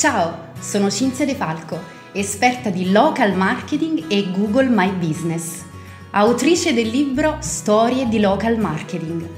Ciao, sono Cinzia De Falco, esperta di local marketing e Google My Business, autrice del libro Storie di local marketing.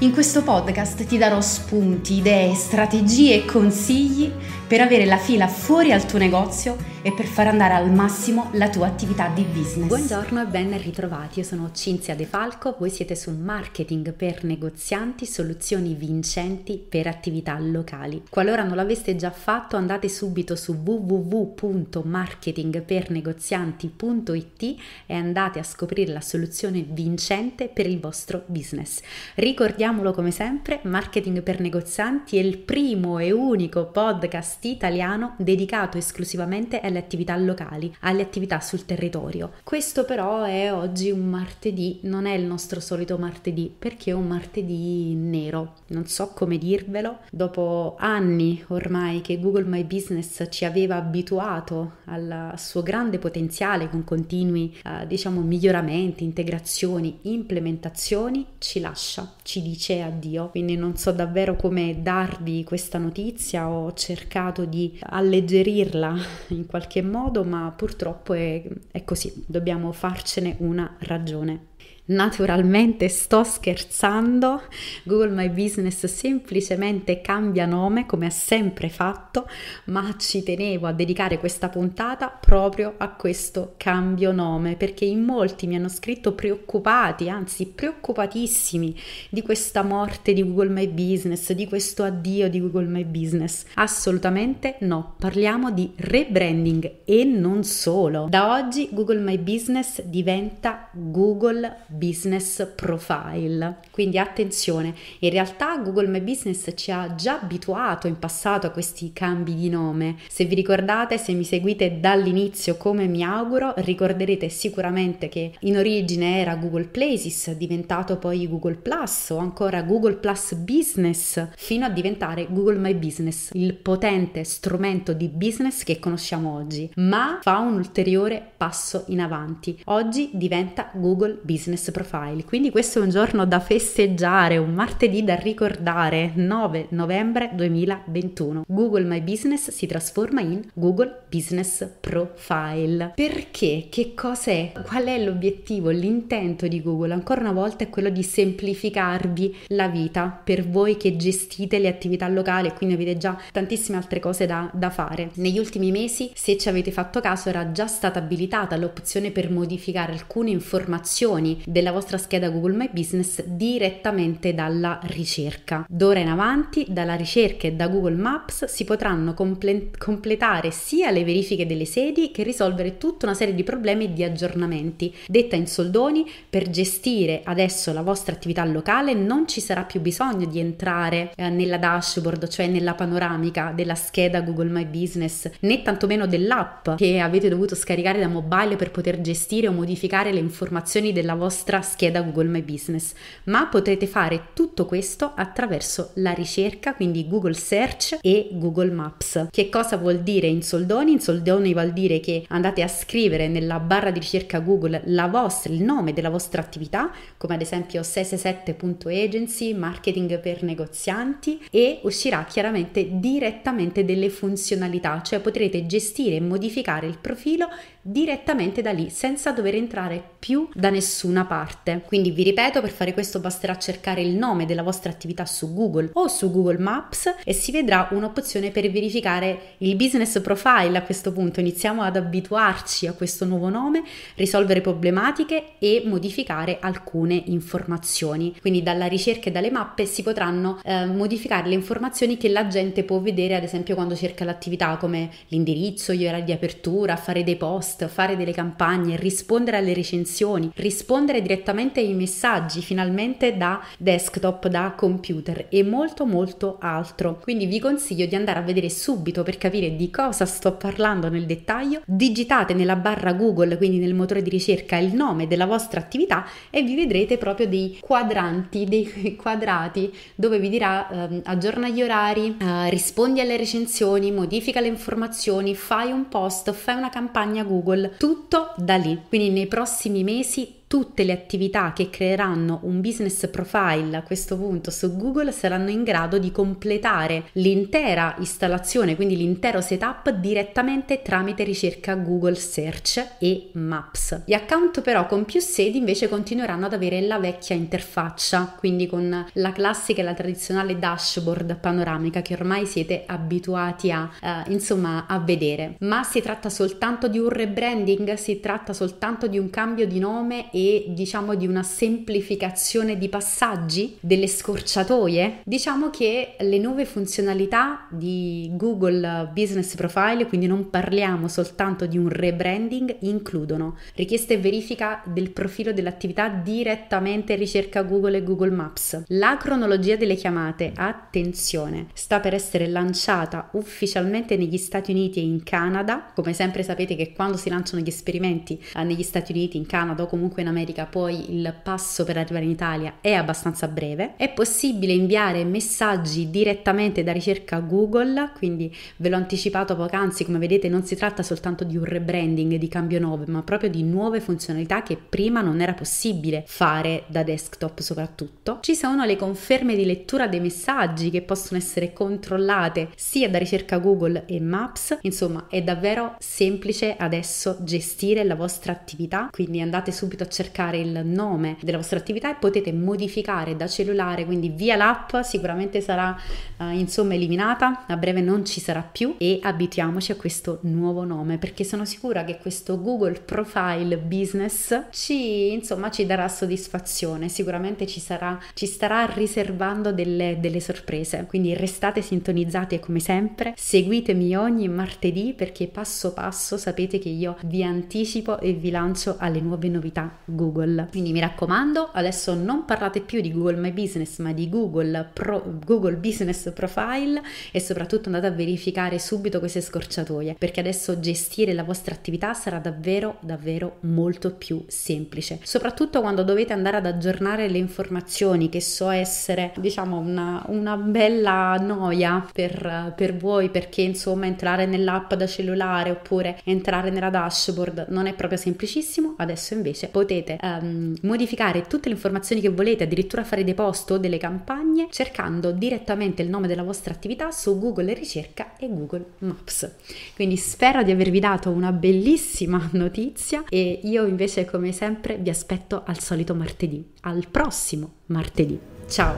In questo podcast ti darò spunti, idee, strategie e consigli per avere la fila fuori al tuo negozio e per far andare al massimo la tua attività di business. Buongiorno e ben ritrovati, io sono Cinzia De Falco, voi siete su Marketing per negozianti, soluzioni vincenti per attività locali. Qualora non l'aveste già fatto andate subito su www.marketingpernegozianti.it e andate a scoprire la soluzione vincente per il vostro business. Ricordiamolo come sempre, Marketing per negozianti è il primo e unico podcast italiano dedicato esclusivamente a alle attività locali, alle attività sul territorio. Questo però è oggi un martedì, non è il nostro solito martedì, perché è un martedì nero. Non so come dirvelo, dopo anni ormai che Google My Business ci aveva abituato al suo grande potenziale con continui, eh, diciamo, miglioramenti, integrazioni, implementazioni, ci lascia, ci dice addio. Quindi non so davvero come darvi questa notizia, ho cercato di alleggerirla in qualche qualche modo, ma purtroppo è, è così, dobbiamo farcene una ragione. Naturalmente sto scherzando, Google My Business semplicemente cambia nome come ha sempre fatto, ma ci tenevo a dedicare questa puntata proprio a questo cambio nome perché in molti mi hanno scritto preoccupati, anzi preoccupatissimi di questa morte di Google My Business, di questo addio di Google My Business. Assolutamente no, parliamo di rebranding e non solo. Da oggi Google My Business diventa Google Business Business Profile. Quindi attenzione, in realtà Google My Business ci ha già abituato in passato a questi cambi di nome. Se vi ricordate, se mi seguite dall'inizio come mi auguro, ricorderete sicuramente che in origine era Google Places, diventato poi Google Plus o ancora Google Plus Business, fino a diventare Google My Business, il potente strumento di business che conosciamo oggi, ma fa un ulteriore passo in avanti. Oggi diventa Google Business Profile. Quindi questo è un giorno da festeggiare, un martedì da ricordare, 9 novembre 2021. Google My Business si trasforma in Google Business Profile. Perché? Che cos'è? Qual è l'obiettivo? L'intento di Google ancora una volta è quello di semplificarvi la vita per voi che gestite le attività locali e quindi avete già tantissime altre cose da, da fare. Negli ultimi mesi, se ci avete fatto caso, era già stata abilitata l'opzione per modificare alcune informazioni della vostra scheda Google My Business direttamente dalla ricerca. D'ora in avanti, dalla ricerca e da Google Maps si potranno comple- completare sia le verifiche delle sedi che risolvere tutta una serie di problemi e di aggiornamenti. Detta in soldoni, per gestire adesso la vostra attività locale non ci sarà più bisogno di entrare eh, nella dashboard, cioè nella panoramica della scheda Google My Business, né tantomeno dell'app che avete dovuto scaricare da mobile per poter gestire o modificare le informazioni della vostra vostra scheda Google My Business, ma potrete fare tutto questo attraverso la ricerca, quindi Google Search e Google Maps. Che cosa vuol dire in soldoni? In soldoni vuol dire che andate a scrivere nella barra di ricerca Google vostra, il nome della vostra attività, come ad esempio 667.agency, marketing per negozianti e uscirà chiaramente direttamente delle funzionalità, cioè potrete gestire e modificare il profilo direttamente da lì senza dover entrare più da nessuna parte. Quindi vi ripeto, per fare questo basterà cercare il nome della vostra attività su Google o su Google Maps e si vedrà un'opzione per verificare il business profile a questo punto. Iniziamo ad abituarci a questo nuovo nome, risolvere problematiche e modificare alcune informazioni. Quindi dalla ricerca e dalle mappe si potranno eh, modificare le informazioni che la gente può vedere, ad esempio quando cerca l'attività come l'indirizzo, gli orari di apertura, fare dei post post, fare delle campagne, rispondere alle recensioni, rispondere direttamente ai messaggi finalmente da desktop, da computer e molto molto altro. Quindi vi consiglio di andare a vedere subito per capire di cosa sto parlando nel dettaglio. Digitate nella barra Google, quindi nel motore di ricerca, il nome della vostra attività e vi vedrete proprio dei quadranti, dei quadrati dove vi dirà eh, aggiorna gli orari, eh, rispondi alle recensioni, modifica le informazioni, fai un post, fai una campagna Google Google, tutto da lì. Quindi nei prossimi mesi tutte le attività che creeranno un business profile a questo punto su Google saranno in grado di completare l'intera installazione, quindi l'intero setup direttamente tramite ricerca Google Search e Maps. Gli account però con più sedi invece continueranno ad avere la vecchia interfaccia, quindi con la classica e la tradizionale dashboard panoramica che ormai siete abituati a, eh, insomma, a vedere. Ma si tratta soltanto di un rebranding, si tratta soltanto di un cambio di nome e diciamo di una semplificazione di passaggi, delle scorciatoie, diciamo che le nuove funzionalità di Google Business Profile, quindi non parliamo soltanto di un rebranding, includono richieste e verifica del profilo dell'attività direttamente ricerca Google e Google Maps. La cronologia delle chiamate, attenzione, sta per essere lanciata ufficialmente negli Stati Uniti e in Canada. Come sempre sapete che quando si lanciano gli esperimenti eh, negli Stati Uniti, in Canada o comunque in in America poi il passo per arrivare in Italia è abbastanza breve, è possibile inviare messaggi direttamente da ricerca Google, quindi ve l'ho anticipato poc'anzi, come vedete non si tratta soltanto di un rebranding, di cambio nome, ma proprio di nuove funzionalità che prima non era possibile fare da desktop soprattutto. Ci sono le conferme di lettura dei messaggi che possono essere controllate sia da ricerca Google e Maps, insomma è davvero semplice adesso gestire la vostra attività, quindi andate subito a cercare il nome della vostra attività e potete modificare da cellulare, quindi via l'app sicuramente sarà uh, eh, insomma eliminata, a breve non ci sarà più e abituiamoci a questo nuovo nome perché sono sicura che questo Google Profile Business ci insomma ci darà soddisfazione, sicuramente ci sarà ci starà riservando delle, delle sorprese. Quindi restate sintonizzati come sempre, seguitemi ogni martedì perché passo passo sapete che io vi anticipo e vi lancio alle nuove novità Google. Quindi mi raccomando, adesso non parlate più di Google My Business, ma di Google, Pro, Google Business Profile e soprattutto andate a verificare subito queste scorciatoie, perché adesso gestire la vostra attività sarà davvero davvero molto più semplice, soprattutto quando dovete andare ad aggiornare le informazioni che so essere, diciamo, una, una bella noia per, per voi perché insomma entrare nell'app da cellulare oppure entrare nella dashboard non è proprio semplicissimo, adesso invece potete potete um, ehm, modificare tutte le informazioni che volete, addirittura fare dei post o delle campagne cercando direttamente il nome della vostra attività su Google Ricerca e Google Maps. Quindi spero di avervi dato una bellissima notizia e io invece come sempre vi aspetto al solito martedì, al prossimo martedì. Ciao!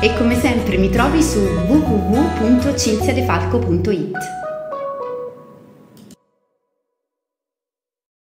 E come sempre mi trovi su www.cinziadefalco.it.